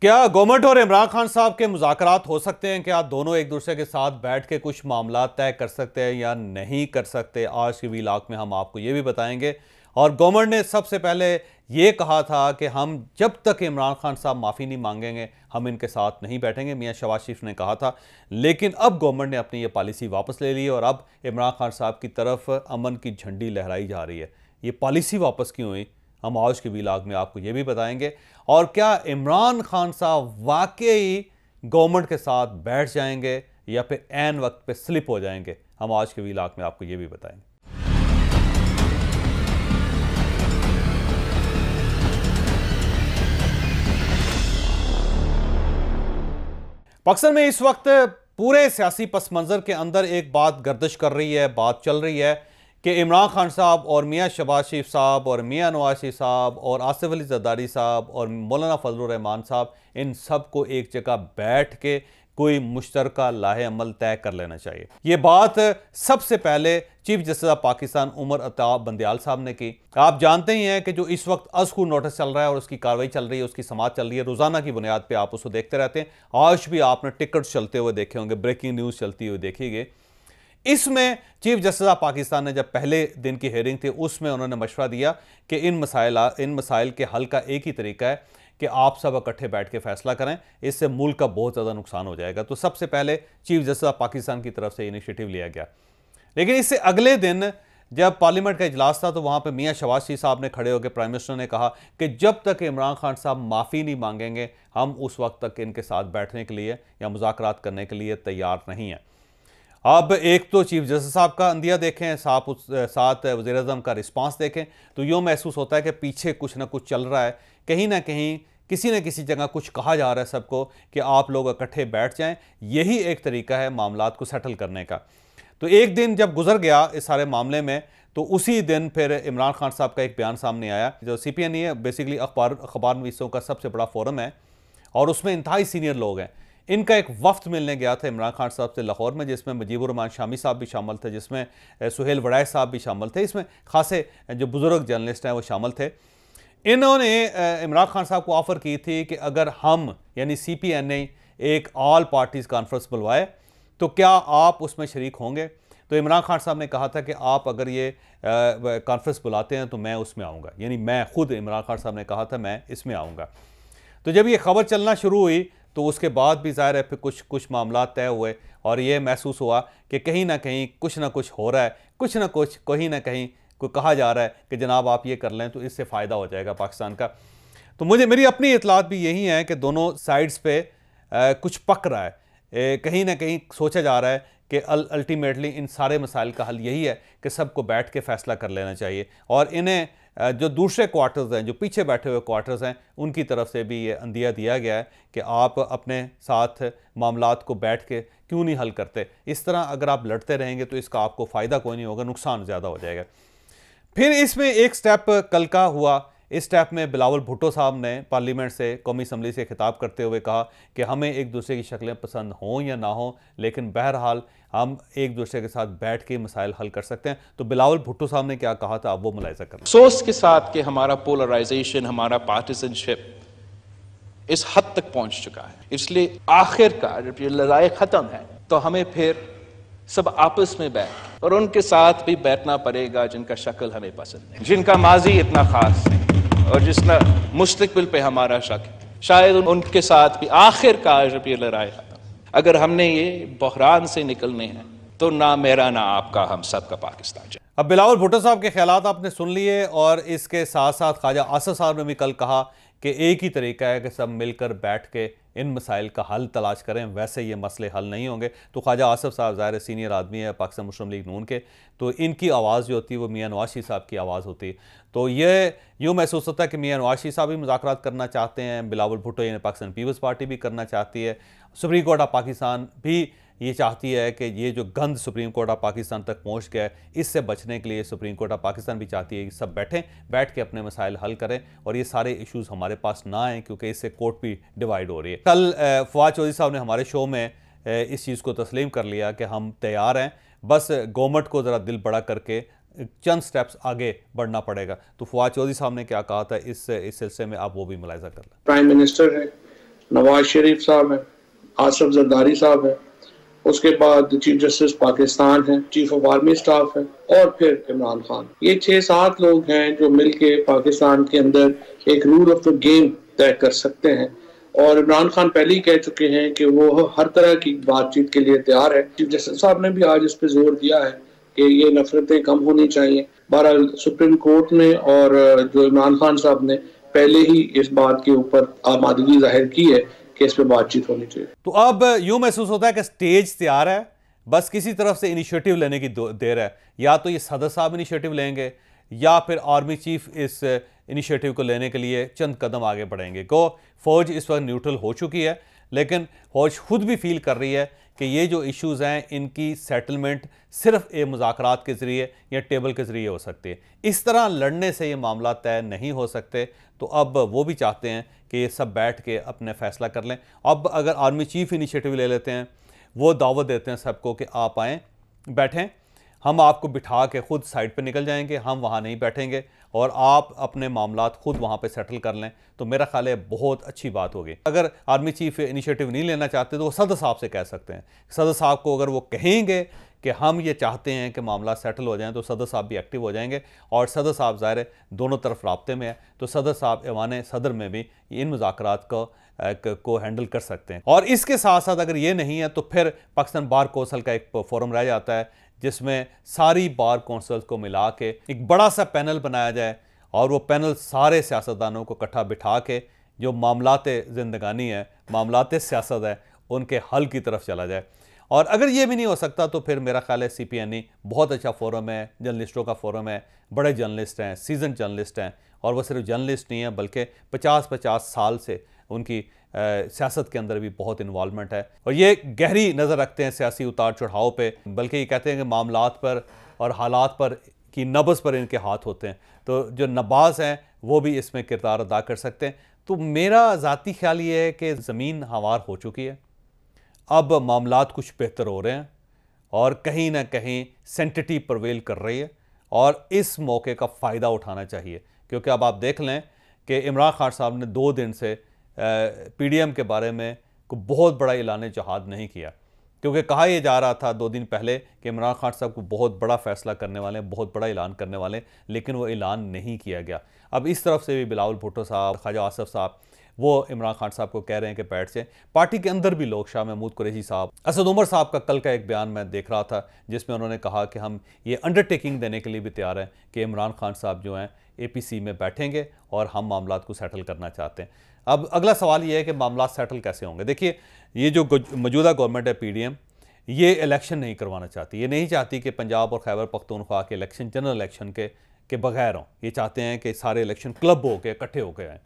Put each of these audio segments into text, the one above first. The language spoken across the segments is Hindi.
क्या गवर्नमेंट और इमरान खान साहब के मुजाकर हो सकते हैं क्या दोनों एक दूसरे के साथ बैठ के कुछ मामला तय कर सकते हैं या नहीं कर सकते आज के वीलाक में हम आपको ये भी बताएंगे और गवर्नमेंट ने सबसे पहले ये कहा था कि हम जब तक इमरान खान साहब माफ़ी नहीं मांगेंगे हम इनके साथ नहीं बैठेंगे मियाँ शवाज शरीफ ने कहा था लेकिन अब गवर्नमेंट ने अपनी ये पॉलिसी वापस ले ली और अब इमरान खान साहब की तरफ अमन की झंडी लहराई जा रही है ये पॉलिसी वापस क्यों हुई हम आज के वीलाग में आपको ये भी बताएंगे और क्या इमरान खान साहब वाकई गवर्नमेंट के साथ बैठ जाएंगे या फिर एन वक्त पे स्लिप हो जाएंगे हम आज के वीलाग में आपको ये भी बताएंगे पाकिस्तान में इस वक्त पूरे सियासी पस मंज़र के अंदर एक बात गर्दिश कर रही है बात चल रही है कि इमरान खान साहब और मियाँ शबाज शरीफ साहब और मियाँ नवाज शरीफ साहब और आसिफ अली जदारी साहब और मौलाना फजलरहमान साहब इन सब को एक जगह बैठ के कोई मुश्तरक लाहे अमल तय कर लेना चाहिए ये बात सबसे पहले chief justice of Pakistan Umar Atab Bandyal sahab ने की आप जानते ही हैं कि जो इस वक्त अजखू नोटिस चल रहा है और उसकी कार्रवाई चल रही है उसकी समाज चल रही है रोजाना की बुनियाद पर आप उसको देखते रहते हैं आज भी आपने टिकट चलते हुए देखे होंगे ब्रेकिंग न्यूज़ चलती हुई देखी गई इसमें चीफ जस्टिस ऑफ पाकिस्तान ने जब पहले दिन की हेयरिंग थी उसमें उन्होंने मशवरा दिया कि इन मसाइल इन मसाइल के हल का एक ही तरीका है कि आप सब इकट्ठे बैठ के फैसला करें इससे मुल्क का बहुत ज़्यादा नुकसान हो जाएगा तो सबसे पहले चीफ जस्टिस ऑफ पाकिस्तान की तरफ से इनिशिएटिव लिया गया लेकिन इससे अगले दिन जब पार्लियामेंट का इजलास था तो वहाँ पर मियाँ शवाशी साहब ने खड़े होकर प्राइम मिनिस्टर ने कहा कि जब तक इमरान खान साहब माफ़ी नहीं मांगेंगे हम उस वक्त तक इनके साथ बैठने के लिए या मुजाकर करने के लिए तैयार नहीं हैं अब एक तो चीफ जस्टिस साहब का अंदिया देखें साथ उस साथ वजी अजम का रिस्पांस देखें तो यूँ महसूस होता है कि पीछे कुछ ना कुछ चल रहा है कहीं ना कहीं किसी न किसी जगह कुछ कहा जा रहा है सबको कि आप लोग इकट्ठे बैठ जाएं यही एक तरीका है मामला को सेटल करने का तो एक दिन जब गुजर गया इस सारे मामले में तो उसी दिन फिर इमरान खान साहब का एक बयान सामने आया जो सी पी एन ई है बेसिकली अखबार अखबार नवीसों का सबसे बड़ा फोरम है और उसमें इंतहाई सीनियर लोग हैं इनका एक वफ्त मिलने गया था इमरान खान साहब से लाहौर में जिसमें मजीबरमान शामी साहब भी शामिल थे जिसमें सुहेल वड़ाए साहब भी शामिल थे इसमें खासे जो बुज़ुर्ग जर्नलिस्ट हैं वो शामिल थे इन्होंने इमरान खान साहब को ऑफ़र की थी कि अगर हम यानी सी पी एन ए एक ऑल पार्टीज़ कॉन्फ्रेंस बुलवाए तो क्या आप उसमें शरीक होंगे तो इमरान खान साहब ने कहा था कि आप अगर ये कॉन्फ्रेंस बुलाते हैं तो मैं उसमें आऊँगा यानी मैं खुद इमरान खान साहब ने कहा था मैं इसमें आऊँगा तो जब ये खबर चलना शुरू हुई तो उसके बाद भी ज़ाहिर है फिर कुछ कुछ मामला तय हुए और ये महसूस हुआ कि कहीं ना कहीं कुछ ना कुछ हो रहा है कुछ ना कुछ कहीं ना कहीं कोई कहा जा रहा है कि जनाब आप ये कर लें तो इससे फ़ायदा हो जाएगा पाकिस्तान का तो मुझे मेरी अपनी इतलात भी यही है कि दोनों साइड्स पे आ, कुछ पक रहा है ए, कहीं ना कहीं सोचा जा रहा है कि अल्टीमेटली इन सारे मसाइल का हल यही है कि सबको बैठ के फ़ैसला कर लेना चाहिए और इन्हें जो दूसरे क्वार्टर्स हैं जो पीछे बैठे हुए क्वार्टर्स हैं उनकी तरफ से भी ये अंदिया दिया गया है कि आप अपने साथ मामला को बैठ के क्यों नहीं हल करते इस तरह अगर आप लड़ते रहेंगे तो इसका आपको फ़ायदा कोई नहीं होगा नुकसान ज़्यादा हो जाएगा फिर इसमें एक स्टेप कल का हुआ इस स्टेप में बिलावल भुट्टो साहब ने पार्लियामेंट से कौमी असम्बली से खिताब करते हुए कहा कि हमें एक दूसरे की शक्लें पसंद हों या ना हों लेकिन बहरहाल हम एक दूसरे के साथ बैठ के मसाइल हल कर सकते हैं तो बिलावल भुट्टो साहब ने क्या कहा था आप वो मुलायजा कर सोच के साथ कि हमारा पोलराइजेशन हमारा पार्टीजनशिप इस हद तक पहुंच चुका है इसलिए आखिरकार लड़ाई खत्म है तो हमें फिर सब आपस में बैठ और उनके साथ भी बैठना पड़ेगा जिनका शक्ल हमें पसंद है जिनका माजी इतना खास है और जिसना मुस्तबिल पे हमारा शक है शायद उनके साथ भी आखिरकार जब ये लड़ाई अगर हमने ये बहरान से निकलने हैं तो ना मेरा ना आपका हम सब का पाकिस्तान अब बिलावल भुट्टो साहब के ख्याल आपने सुन लिए और इसके साथ साथ ख्वाजा आसफ साहब ने भी कल कहा कि एक ही तरीका है कि सब मिलकर बैठ के इन मसाइल का हल तलाश करें वैसे ये मसले हल नहीं होंगे तो ख्वाजा आसफ साहब ज़ाहिर सीनियर आदमी है पाकिस्तान मुस्लिम लीग नून के तो इनकी आवाज़ जो होती है वो मियाँ नवाशी साहब की आवाज़ होती है तो ये यूँ महसूस होता है कि मियाँ नवाशी साहब भी मुजाकर करना चाहते हैं बिलावल भुटो यानी पाकिस्तान पीपल्स पार्टी भी करना चाहती है सुप्रीम कोर्ट ऑफ पाकिस्तान भी ये चाहती है कि ये जो गंद सुप्रीम कोर्ट ऑफ पाकिस्तान तक पहुँच गया है इससे बचने के लिए सुप्रीम कोर्ट ऑफ पाकिस्तान भी चाहती है कि सब बैठें बैठ के अपने मसाइल हल करें और ये सारे इशूज़ हमारे पास ना आएँ क्योंकि इससे कोर्ट भी डिवाइड हो रही है कल फवाद चौधरी साहब ने हमारे शो में इस चीज़ को तस्लीम कर लिया कि हम तैयार हैं बस गवर्नमेंट को ज़रा दिल बड़ा करके चंद स्टेप्स आगे बढ़ना पड़ेगा तो फवाद चौधरी साहब ने क्या कहा था इस इस सिलसिले में आप वो भी मुलायजा कर लें प्राइम मिनिस्टर हैं नवाज शरीफ साहब हैं आसफ जरदारी साहब हैं उसके बाद चीफ जस्टिस पाकिस्तान है चीफ ऑफ आर्मी स्टाफ है और फिर इमरान खान ये छह सात लोग हैं जो मिल के पाकिस्तान के अंदर एक रूल ऑफ द गेम तय कर सकते हैं और इमरान खान पहले ही कह चुके हैं कि वो हर तरह की बातचीत के लिए तैयार है चीफ जस्टिस साहब ने भी आज इस पर जोर दिया है कि ये नफरतें कम होनी चाहिए बारह सुप्रीम कोर्ट ने और जो इमरान खान साहब ने पहले ही इस बात के ऊपर आमादगी जाहिर की है केस पे बातचीत होनी चाहिए तो अब यूं महसूस होता है कि स्टेज तैयार है बस किसी तरफ से इनिशिएटिव लेने की देर है या तो ये सदर साहब इनिशिएटिव लेंगे या फिर आर्मी चीफ इस इनिशिएटिव को लेने के लिए चंद कदम आगे बढ़ेंगे को फौज इस वक्त न्यूट्रल हो चुकी है लेकिन फौज खुद भी फील कर रही है कि ये जो इश्यूज़ हैं इनकी सेटलमेंट सिर्फ ए मुजाकर के ज़रिए या टेबल के ज़रिए हो सकती है इस तरह लड़ने से ये मामला तय नहीं हो सकते तो अब वो भी चाहते हैं कि ये सब बैठ के अपने फैसला कर लें अब अगर आर्मी चीफ इनिशिएटिव ले लेते हैं वो दावत देते हैं सबको कि आप आएँ बैठें हम आपको बिठा के ख़ुद साइड पे निकल जाएंगे हम वहाँ नहीं बैठेंगे और आप अपने मामला ख़ुद वहाँ पे सेटल कर लें तो मेरा ख्याल है बहुत अच्छी बात होगी अगर आर्मी चीफ इनिशिएटिव नहीं लेना चाहते तो वो सदर साहब से कह सकते हैं सदर साहब को अगर वो कहेंगे कि हम ये चाहते हैं कि मामला सेटल हो जाए तो सदर साहब भी एक्टिव हो जाएंगे और सदर साहब ज़ाहिर दोनों तरफ रबते में है तो सदर साहब ऐवान सदर में भी इन मुजाकर को को हैंडल कर सकते हैं और इसके साथ साथ अगर ये नहीं है तो फिर पाकिस्तान बार कौंसल का एक फोरम रह जाता है जिसमें सारी बार कौंसल्स को मिला के एक बड़ा सा पैनल बनाया जाए और वो पैनल सारे सियासतदानों को इकट्ठा बिठा के जो मामलात जिंदगानी है मामलात सियासत है उनके हल की तरफ चला जाए और अगर ये भी नहीं हो सकता तो फिर मेरा ख्याल है सी पी एन ई बहुत अच्छा फोरम है जर्नलिस्टों का फोरम है बड़े जर्नलिस्ट हैं सीजन जर्नलिस्ट हैं और वो सिर्फ जर्नलिस्ट नहीं है बल्कि पचास पचास साल से उनकी सियासत के अंदर भी बहुत इन्वॉलमेंट है और ये गहरी नज़र रखते हैं सियासी उतार चढ़ाव पर बल्कि ये कहते हैं कि मामलात पर और हालात पर की नबज़ पर इनके हाथ होते हैं तो जो नबाज हैं वो भी इसमें किरदार अदा कर सकते हैं तो मेरा ज़ाती ख्याल ये है कि ज़मीन हवार हो चुकी है अब मामला कुछ बेहतर हो रहे हैं और कहीं ना कहीं सेंटिटी प्रवेल कर रही है और इस मौके का फ़ायदा उठाना चाहिए क्योंकि अब आप देख लें कि इमरान खान साहब ने दो दिन से पीडीएम के बारे में को बहुत बड़ा ऐलान जहाद नहीं किया क्योंकि कहा यह जा रहा था दो दिन पहले कि इमरान खान साहब को बहुत बड़ा फैसला करने वाले हैं बहुत बड़ा ऐलान करने वाले हैं लेकिन वो ऐलान नहीं किया गया अब इस तरफ से भी बिलावल भुट्टो साहब ख्वाजा आसफ साहब वो इमरान खान साहब को कह रहे हैं कि बैठ से पार्टी के अंदर भी लोग शाह महमूद कुरेशी साहब असद उमर साहब का कल का एक बयान मैं देख रहा था जिसमें उन्होंने कहा कि हम ये अंडरटेकिंग देने के लिए भी तैयार हैं कि इमरान खान साहब जो हैं ए में बैठेंगे और हम मामला को सेटल करना चाहते हैं अब अगला सवाल ये है कि मामला सेटल कैसे होंगे देखिए ये जो मौजूदा गवर्नमेंट है पीडीएम ये इलेक्शन नहीं करवाना चाहती ये नहीं चाहती कि पंजाब और खैबर पख्तूनख्वा के इलेक्शन जनरल इलेक्शन के के बगैर हों ये चाहते हैं कि सारे इलेक्शन क्लब हो के इकट्ठे होकर आएँ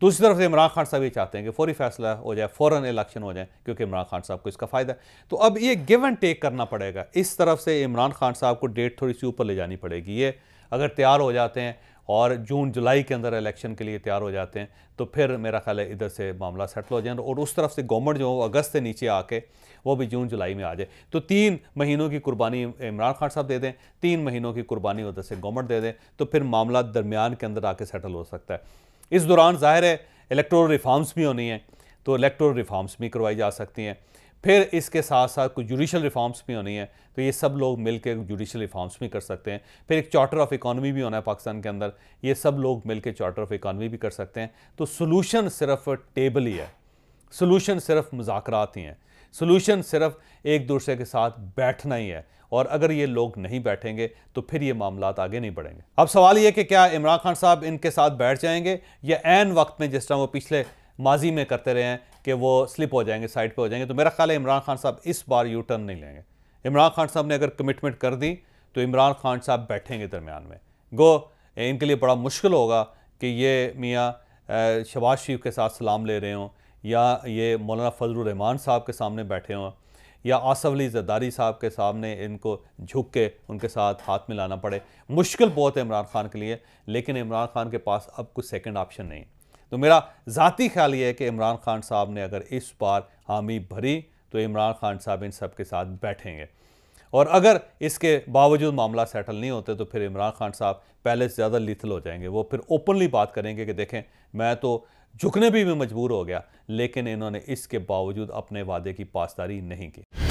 दूसरी तरफ से इमरान खान साहब ये चाहते हैं कि फौरी फैसला हो जाए फ़ौर इलेक्शन हो जाए क्योंकि इमरान खान साहब को इसका फ़ायदा है तो अब ये गिव एंड टेक करना पड़ेगा इस तरफ से इमरान खान साहब को डेट थोड़ी सी ऊपर ले जानी पड़ेगी ये अगर तैयार हो जाते हैं और जून जुलाई के अंदर इलेक्शन के लिए तैयार हो जाते हैं तो फिर मेरा ख्याल है इधर से मामला सेटल हो जाए और उस तरफ से गवर्नमेंट जो है अगस्त से नीचे आके वो भी जून जुलाई में आ जाए तो तीन महीनों की कुर्बानी इमरान खान साहब दे दें तीन महीनों की कुर्बानी उधर से गवर्नमेंट दे दें तो फिर मामला दरमियान के अंदर आके सेटल हो सकता है इस दौरान ज़ाहिर है इलेक्ट्रोल रिफॉर्म्स भी होनी है तो इलेक्ट्रोल रिफॉर्म्स भी करवाई जा सकती हैं फिर इसके साथ साथ कुछ जुडिशल रिफॉर्म्स भी होनी है तो ये सब लोग मिलकर जुडिशल रिफॉर्म्स भी कर सकते हैं फिर एक चार्टर ऑफ इकानमी भी होना है पाकिस्तान के अंदर ये सब लोग मिलकर चार्टर ऑफ इकानमी भी कर सकते हैं तो सोलूशन सिर्फ टेबल ही है सोलूशन सिर्फ मुजाकरात ही हैं सोलूशन सिर्फ एक दूसरे के साथ बैठना ही है और अगर ये लोग नहीं बैठेंगे तो फिर ये मामला आगे नहीं बढ़ेंगे अब सवाल ये कि क्या इमरान खान साहब इनके साथ बैठ जाएंगे या एन वक्त में जिस तरह वो पिछले माजी में करते रहे हैं कि वो स्लिप हो जाएंगे साइड पे हो जाएंगे तो मेरा ख्याल है इमरान खान साहब इस बार यू टर्न नहीं लेंगे इमरान खान साहब ने अगर कमिटमेंट कर दी तो इमरान खान साहब बैठेंगे दरमियान में गो इनके लिए बड़ा मुश्किल होगा कि ये मियाँ शबाज शरीफ के साथ सलाम ले रहे हों या ये मौलाना फजलरहमान साहब के सामने बैठे हों या आसफ अली जदारी साहब के सामने इनको झुक के उनके साथ हाथ मिलाना पड़े मुश्किल बहुत है इमरान खान के लिए लेकिन इमरान खान के पास अब कुछ सेकंड ऑप्शन नहीं तो मेरा ज़ाती ख्याल ये है कि इमरान खान साहब ने अगर इस बार हामी भरी तो इमरान खान साहब इन सब के साथ बैठेंगे और अगर इसके बावजूद मामला सेटल नहीं होते तो फिर इमरान खान साहब पहले से ज़्यादा लिथल हो जाएंगे वो फिर ओपनली बात करेंगे कि देखें मैं तो झुकने भी में मजबूर हो गया लेकिन इन्होंने इसके बावजूद अपने वादे की पासदारी नहीं की